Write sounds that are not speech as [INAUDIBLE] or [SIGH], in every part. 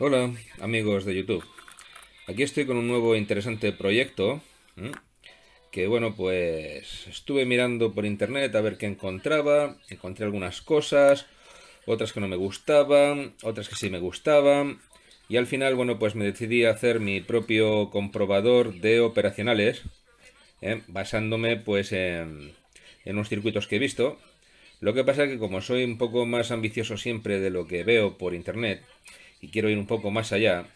Hola amigos de YouTube. Aquí estoy con un nuevo interesante proyecto que bueno pues estuve mirando por internet a ver qué encontraba, encontré algunas cosas, otras que no me gustaban, otras que sí me gustaban y al final bueno pues me decidí a hacer mi propio comprobador de operacionales ¿eh? basándome pues en, en unos circuitos que he visto. Lo que pasa es que como soy un poco más ambicioso siempre de lo que veo por internet, y quiero ir un poco más allá,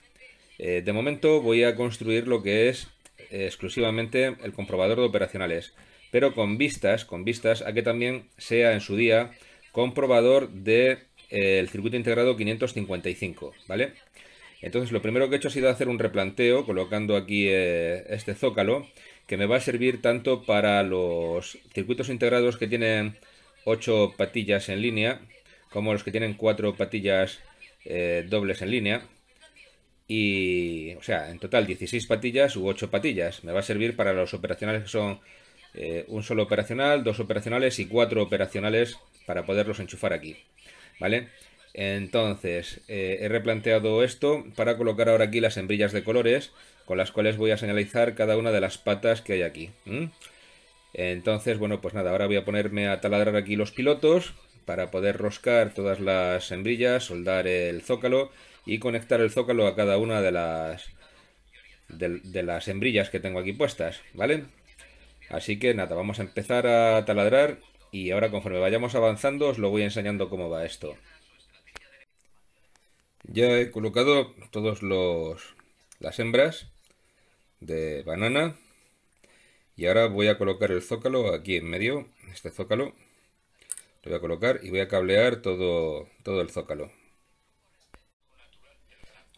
eh, de momento voy a construir lo que es eh, exclusivamente el comprobador de operacionales, pero con vistas, con vistas a que también sea en su día comprobador del de, eh, el circuito integrado 555, ¿vale? Entonces lo primero que he hecho ha sido hacer un replanteo colocando aquí este zócalo que me va a servir tanto para los circuitos integrados que tienen 8 patillas en línea como los que tienen 4 patillas eh, dobles en línea. Y, o sea, en total 16 patillas u 8 patillas. Me va a servir para los operacionales que son eh, un solo operacional, dos operacionales y cuatro operacionales para poderlos enchufar aquí. ¿Vale? Entonces, eh, he replanteado esto para colocar ahora aquí las hembrillas de colores con las cuales voy a señalizar cada una de las patas que hay aquí. Entonces, bueno, pues nada, ahora voy a ponerme a taladrar aquí los pilotos para poder roscar todas las hembrillas, soldar el zócalo y conectar el zócalo a cada una de las, de, las hembrillas que tengo aquí puestas, ¿vale? Así que nada, vamos a empezar a taladrar y ahora conforme vayamos avanzando os lo voy enseñando cómo va esto. Ya he colocado todas los las hembras de banana y ahora voy a colocar el zócalo aquí en medio, este zócalo. Lo voy a colocar y voy a cablear todo, todo el zócalo.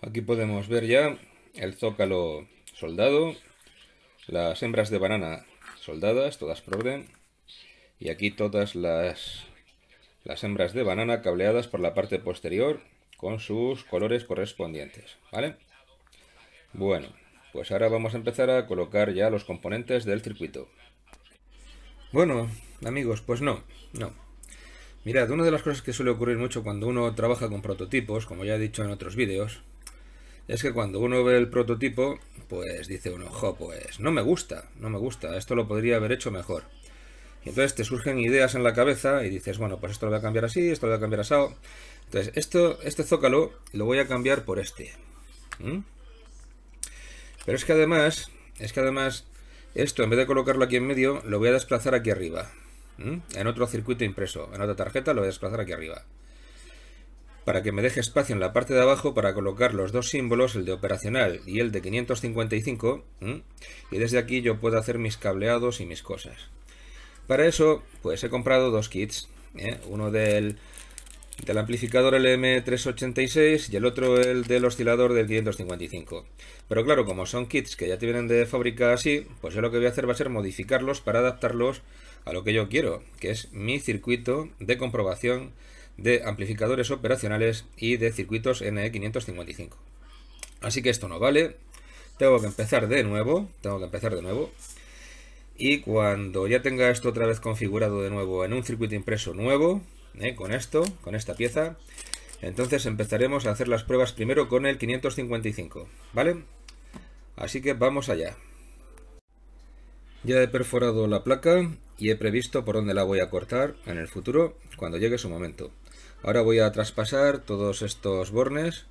Aquí podemos ver ya el zócalo soldado, las hembras de banana soldadas, todas por orden, y aquí todas las, las hembras de banana cableadas por la parte posterior con sus colores correspondientes, ¿vale? Bueno, pues ahora vamos a empezar a colocar ya los componentes del circuito. Bueno, amigos, pues no, no. Mirad, una de las cosas que suele ocurrir mucho cuando uno trabaja con prototipos, como ya he dicho en otros vídeos, es que cuando uno ve el prototipo, pues dice uno, jo, pues no me gusta, no me gusta, esto lo podría haber hecho mejor. Y entonces te surgen ideas en la cabeza y dices, bueno, pues esto lo voy a cambiar así, esto lo voy a cambiar asado. Entonces, esto, este zócalo lo voy a cambiar por este. Pero es que además, es que además, esto en vez de colocarlo aquí en medio, lo voy a desplazar aquí arriba. ¿Mm? en otro circuito impreso, en otra tarjeta, lo voy a desplazar aquí arriba. Para que me deje espacio en la parte de abajo para colocar los dos símbolos, el de operacional y el de 555, ¿Mm? y desde aquí yo puedo hacer mis cableados y mis cosas. Para eso, pues he comprado dos kits, ¿eh? uno del, del amplificador LM386 y el otro el del oscilador del 555. Pero claro, como son kits que ya te vienen de fábrica así, pues yo lo que voy a hacer va a ser modificarlos para adaptarlos a lo que yo quiero, que es mi circuito de comprobación de amplificadores operacionales y de circuitos NE555. Así que esto no vale, tengo que empezar de nuevo, tengo que empezar de nuevo. Y cuando ya tenga esto otra vez configurado de nuevo en un circuito impreso nuevo, ¿eh? con esto, con esta pieza, entonces empezaremos a hacer las pruebas primero con el 555, ¿vale? Así que vamos allá. Ya he perforado la placa y he previsto por dónde la voy a cortar en el futuro cuando llegue su momento. Ahora voy a traspasar todos estos bornes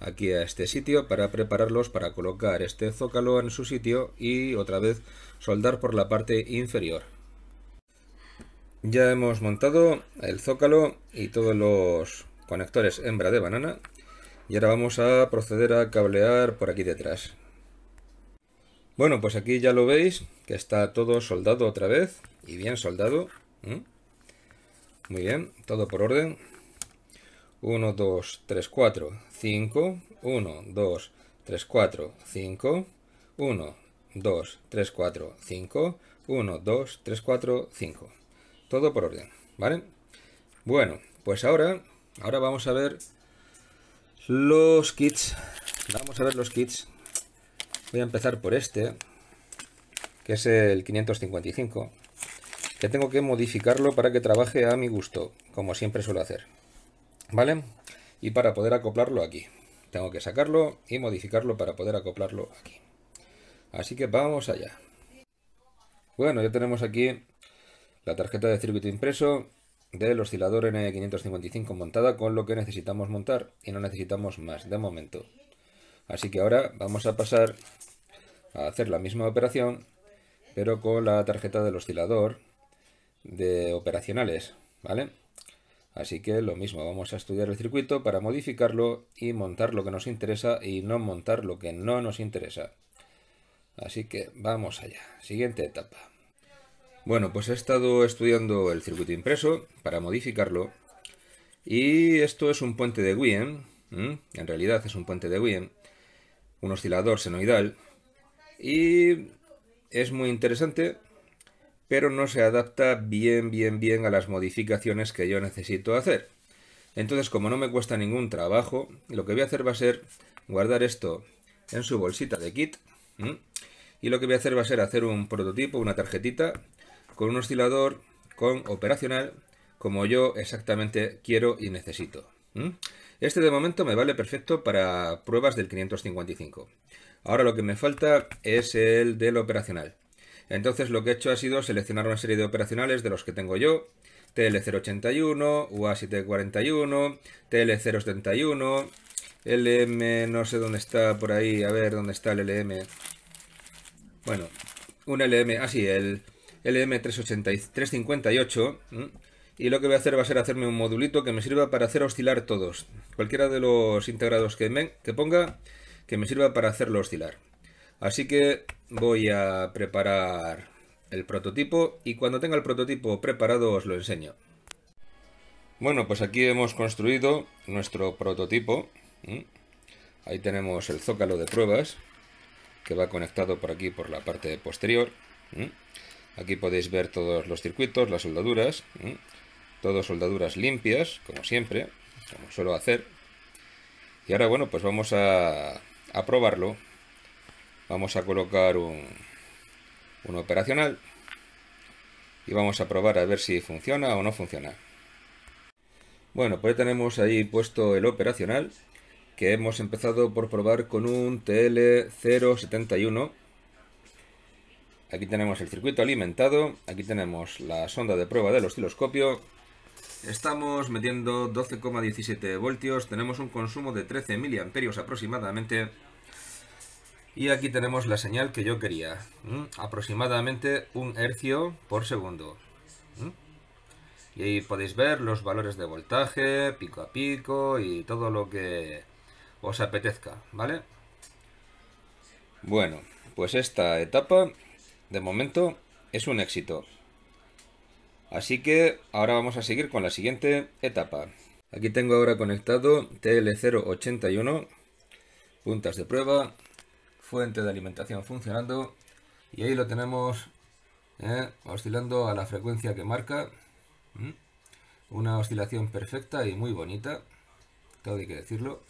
aquí a este sitio para prepararlos para colocar este zócalo en su sitio y otra vez soldar por la parte inferior. Ya hemos montado el zócalo y todos los conectores hembra de banana y ahora vamos a proceder a cablear por aquí detrás. Bueno, pues aquí ya lo veis, que está todo soldado otra vez, y bien soldado. Muy bien, todo por orden. 1, 2, 3, 4, 5. 1, 2, 3, 4, 5. 1, 2, 3, 4, 5. 1, 2, 3, 4, 5. Todo por orden, ¿vale? Bueno, pues ahora, ahora vamos a ver los kits. Vamos a ver los kits Voy a empezar por este, que es el 555, que tengo que modificarlo para que trabaje a mi gusto, como siempre suelo hacer. ¿Vale? Y para poder acoplarlo aquí. Tengo que sacarlo y modificarlo para poder acoplarlo aquí. Así que vamos allá. Bueno, ya tenemos aquí la tarjeta de circuito impreso del oscilador N555 montada con lo que necesitamos montar y no necesitamos más de momento. Así que ahora vamos a pasar hacer la misma operación, pero con la tarjeta del oscilador de operacionales, ¿vale? Así que lo mismo, vamos a estudiar el circuito para modificarlo y montar lo que nos interesa y no montar lo que no nos interesa. Así que vamos allá, siguiente etapa. Bueno, pues he estado estudiando el circuito impreso para modificarlo y esto es un puente de Wien, en realidad es un puente de Wien, un oscilador senoidal y es muy interesante, pero no se adapta bien, bien, bien a las modificaciones que yo necesito hacer. Entonces, como no me cuesta ningún trabajo, lo que voy a hacer va a ser guardar esto en su bolsita de kit. Y lo que voy a hacer va a ser hacer un prototipo, una tarjetita, con un oscilador, con operacional, como yo exactamente quiero y necesito. Este de momento me vale perfecto para pruebas del 555. Ahora lo que me falta es el del operacional. Entonces lo que he hecho ha sido seleccionar una serie de operacionales de los que tengo yo. TL081, UA741, TL071, LM, no sé dónde está por ahí, a ver dónde está el LM. Bueno, un LM, ah sí, el LM358. Y lo que voy a hacer va a ser hacerme un modulito que me sirva para hacer oscilar todos. Cualquiera de los integrados que, que ponga que me sirva para hacerlo oscilar. Así que voy a preparar el prototipo y cuando tenga el prototipo preparado os lo enseño. Bueno, pues aquí hemos construido nuestro prototipo. Ahí tenemos el zócalo de pruebas que va conectado por aquí por la parte posterior. Aquí podéis ver todos los circuitos, las soldaduras, todas soldaduras limpias, como siempre, como suelo hacer. Y ahora, bueno, pues vamos a a probarlo, vamos a colocar un, operacional y vamos a probar a ver si funciona o no funciona. Bueno, pues tenemos ahí puesto el operacional que hemos empezado por probar con un TL071. Aquí tenemos el circuito alimentado, aquí tenemos la sonda de prueba del osciloscopio Estamos metiendo 12,17 voltios, tenemos un consumo de 13 miliamperios aproximadamente. Y aquí tenemos la señal que yo quería, aproximadamente un hercio por segundo. Y ahí podéis ver los valores de voltaje, pico a pico y todo lo que os apetezca, ¿vale? Bueno, pues esta etapa, de momento, es un éxito. Así que ahora vamos a seguir con la siguiente etapa. Aquí tengo ahora conectado TL081, puntas de prueba, fuente de alimentación funcionando y ahí lo tenemos eh, oscilando a la frecuencia que marca. Una oscilación perfecta y muy bonita, todo hay que decirlo.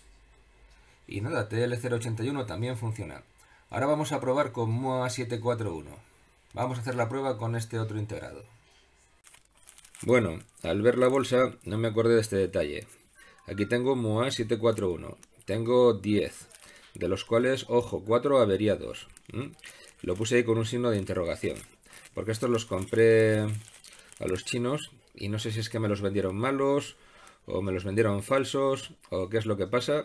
Y nada, TL081 también funciona. Ahora vamos a probar con MOA741. Vamos a hacer la prueba con este otro integrado. Bueno, al ver la bolsa no me acordé de este detalle. Aquí tengo un MOA 741, tengo 10, de los cuales, ojo, 4 averiados. Lo puse ahí con un signo de interrogación, porque estos los compré a los chinos y no sé si es que me los vendieron malos o me los vendieron falsos o qué es lo que pasa.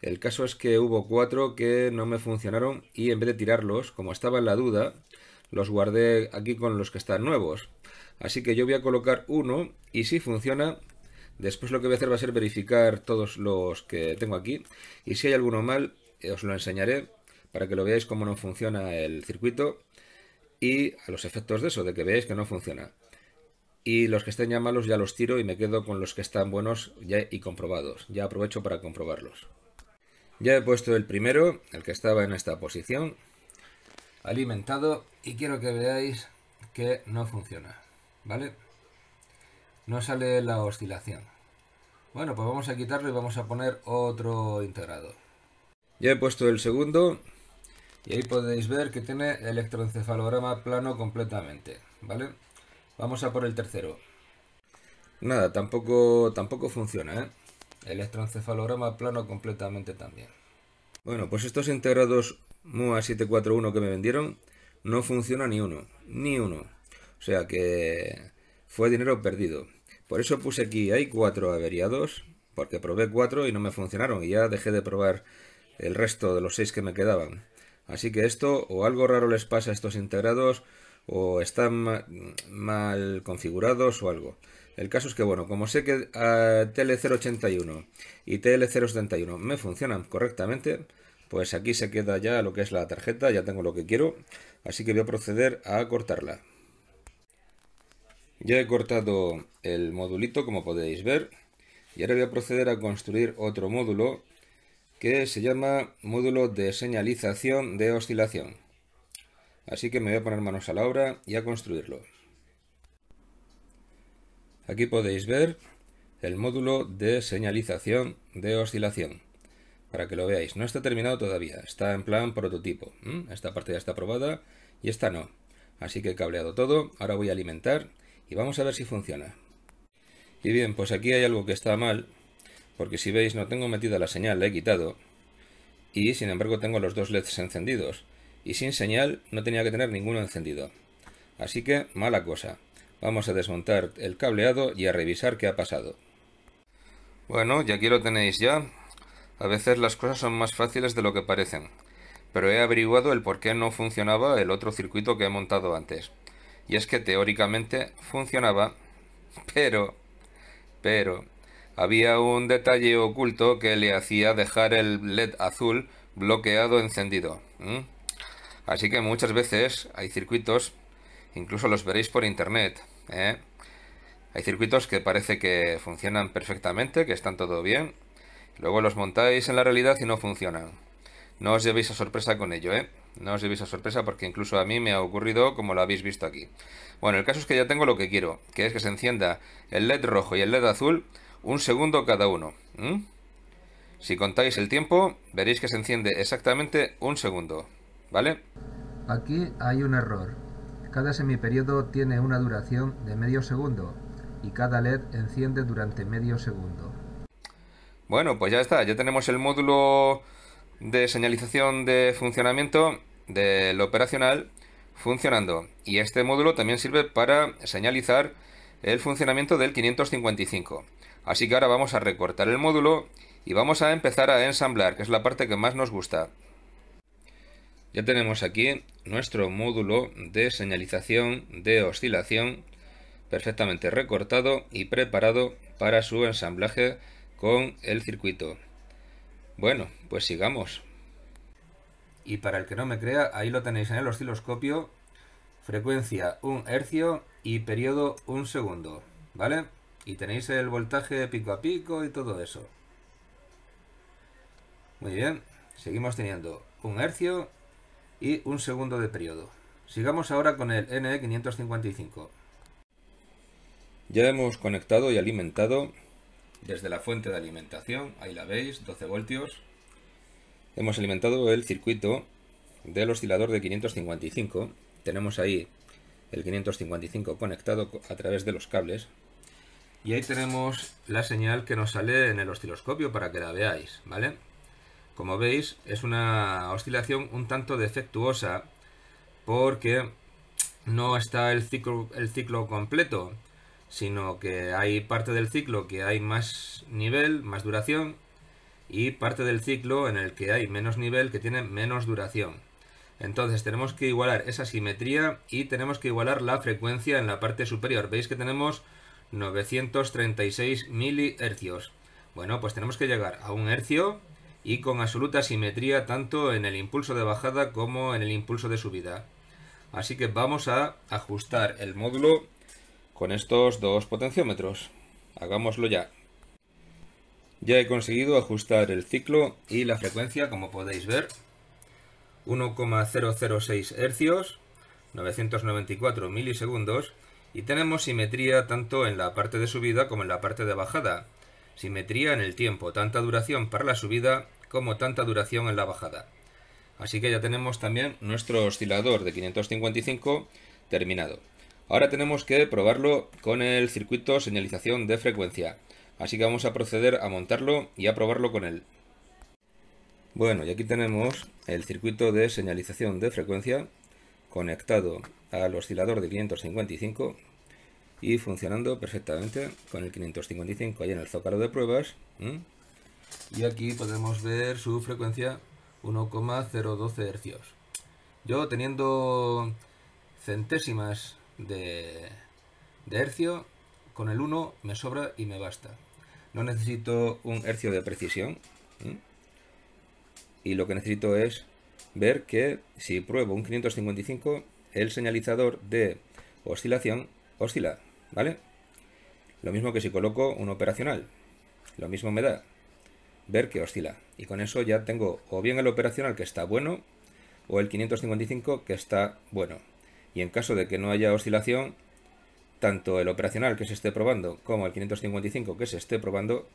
El caso es que hubo cuatro que no me funcionaron y en vez de tirarlos, como estaba en la duda, los guardé aquí con los que están nuevos. Así que yo voy a colocar uno y si funciona, después lo que voy a hacer va a ser verificar todos los que tengo aquí. Y si hay alguno mal, eh, os lo enseñaré para que lo veáis cómo no funciona el circuito y a los efectos de eso, de que veáis que no funciona. Y los que estén ya malos ya los tiro y me quedo con los que están buenos ya y comprobados. Ya aprovecho para comprobarlos. Ya he puesto el primero, el que estaba en esta posición, alimentado y quiero que veáis que no funciona, ¿vale? No sale la oscilación. Bueno, pues vamos a quitarlo y vamos a poner otro integrado. Ya he puesto el segundo y ahí podéis ver que tiene electroencefalograma plano completamente, ¿vale? Vamos a por el tercero. Nada, tampoco, tampoco funciona, ¿eh? Electroencefalograma plano completamente también. Bueno, pues estos integrados MUA 741 que me vendieron, no funciona ni uno, ni uno. O sea que fue dinero perdido. Por eso puse aquí, hay cuatro averiados, porque probé cuatro y no me funcionaron y ya dejé de probar el resto de los seis que me quedaban. Así que esto o algo raro les pasa a estos integrados o están mal configurados o algo. El caso es que, bueno, como sé que ah, TL081 y TL071 me funcionan correctamente, pues aquí se queda ya lo que es la tarjeta, ya tengo lo que quiero, así que voy a proceder a cortarla. Ya he cortado el modulito, como podéis ver, y ahora voy a proceder a construir otro módulo que se llama módulo de señalización de oscilación. Así que me voy a poner manos a la obra y a construirlo. Aquí podéis ver el módulo de señalización de oscilación para que lo veáis. No está terminado todavía, está en plan prototipo. Esta parte ya está probada y esta no. Así que he cableado todo, ahora voy a alimentar y vamos a ver si funciona. Y bien, pues aquí hay algo que está mal, porque si veis no tengo metida la señal, la he quitado, y sin embargo tengo los dos LEDs encendidos, y sin señal no tenía que tener ninguno encendido. Así que, mala cosa. Vamos a desmontar el cableado y a revisar qué ha pasado. Bueno, ya aquí lo tenéis ya, a veces las cosas son más fáciles de lo que parecen, pero he averiguado el por qué no funcionaba el otro circuito que he montado antes. Y es que teóricamente funcionaba, [LAUGHS] pero... pero... Había un detalle oculto que le hacía dejar el LED azul bloqueado encendido. Así que muchas veces hay circuitos, incluso los veréis por internet, ¿eh? hay circuitos que parece que funcionan perfectamente, que están todo bien, Luego los montáis en la realidad y no funcionan. No os llevéis a sorpresa con ello, ¿eh? No os llevéis a sorpresa porque incluso a mí me ha ocurrido como lo habéis visto aquí. Bueno, el caso es que ya tengo lo que quiero, que es que se encienda el LED rojo y el LED azul un segundo cada uno. Si contáis el tiempo, veréis que se enciende exactamente un segundo, ¿vale? Aquí hay un error. Cada semiperiodo tiene una duración de medio segundo y cada LED enciende durante medio segundo. Bueno, pues ya está, ya tenemos el módulo de señalización de funcionamiento del operacional funcionando. Y este módulo también sirve para señalizar el funcionamiento del 555. Así que ahora vamos a recortar el módulo y vamos a empezar a ensamblar, que es la parte que más nos gusta. Ya tenemos aquí nuestro módulo de señalización de oscilación perfectamente recortado y preparado para su ensamblaje con el circuito. Bueno, pues sigamos. Y para el que no me crea, ahí lo tenéis en el osciloscopio, frecuencia 1 hercio y periodo 1 segundo, ¿vale? Y tenéis el voltaje pico a pico y todo eso. Muy bien, seguimos teniendo 1 hercio y 1 segundo de periodo. Sigamos ahora con el NE555. Ya hemos conectado y alimentado desde la fuente de alimentación, ahí la veis, 12 voltios. Hemos alimentado el circuito del oscilador de 555. Tenemos ahí el 555 conectado a través de los cables. Y ahí tenemos la señal que nos sale en el osciloscopio para que la veáis, ¿vale? Como veis, es una oscilación un tanto defectuosa porque no está el ciclo, el ciclo completo sino que hay parte del ciclo que hay más nivel, más duración, y parte del ciclo en el que hay menos nivel que tiene menos duración. Entonces tenemos que igualar esa simetría y tenemos que igualar la frecuencia en la parte superior. Veis que tenemos 936 milihercios. Bueno, pues tenemos que llegar a un hercio y con absoluta simetría tanto en el impulso de bajada como en el impulso de subida. Así que vamos a ajustar el módulo con estos dos potenciómetros. Hagámoslo ya. Ya he conseguido ajustar el ciclo y la frecuencia, como podéis ver. 1,006 hercios, 994 milisegundos y tenemos simetría tanto en la parte de subida como en la parte de bajada. Simetría en el tiempo, tanta duración para la subida como tanta duración en la bajada. Así que ya tenemos también nuestro oscilador de 555 terminado. Ahora tenemos que probarlo con el circuito señalización de frecuencia. Así que vamos a proceder a montarlo y a probarlo con él. Bueno, y aquí tenemos el circuito de señalización de frecuencia conectado al oscilador de 555 y funcionando perfectamente con el 555 ahí en el zócalo de pruebas. Y aquí podemos ver su frecuencia 1,012 Hz. Yo teniendo centésimas de, hercio, con el 1 me sobra y me basta. No necesito un hercio de precisión. Y lo que necesito es ver que si pruebo un 555, el señalizador de oscilación oscila, ¿vale? Lo mismo que si coloco un operacional, lo mismo me da ver que oscila. Y con eso ya tengo o bien el operacional que está bueno o el 555 que está bueno y en caso de que no haya oscilación, tanto el operacional que se esté probando como el 555 que se esté probando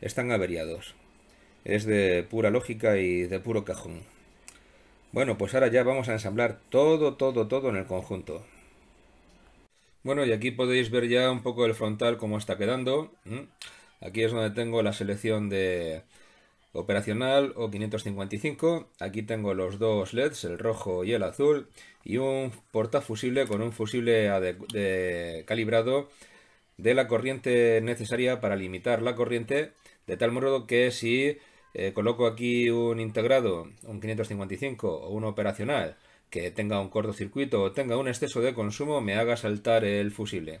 están averiados. Es de pura lógica y de puro cajón. Bueno, pues ahora ya vamos a ensamblar todo, todo, todo en el conjunto. Bueno, y aquí podéis ver ya un poco el frontal cómo está quedando. Aquí es donde tengo la selección de, operacional o 555. Aquí tengo los dos LEDs, el rojo y el azul, y un portafusible con un fusible de calibrado de la corriente necesaria para limitar la corriente, de tal modo que si eh, coloco aquí un integrado, un 555 o un operacional que tenga un cortocircuito o tenga un exceso de consumo, me haga saltar el fusible.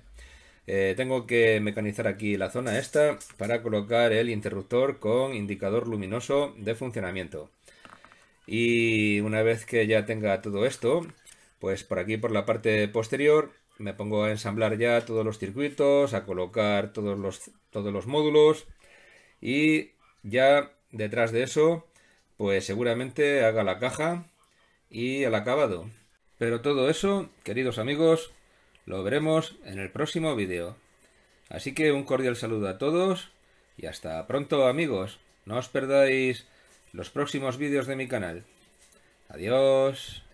Eh, tengo que mecanizar aquí la zona esta para colocar el interruptor con indicador luminoso de funcionamiento. Y una vez que ya tenga todo esto, pues por aquí por la parte posterior me pongo a ensamblar ya todos los circuitos, a colocar todos los, todos los módulos y ya detrás de eso pues seguramente haga la caja y el acabado. Pero todo eso, queridos amigos, lo veremos en el próximo vídeo. Así que un cordial saludo a todos y hasta pronto amigos. No os perdáis los próximos vídeos de mi canal. Adiós.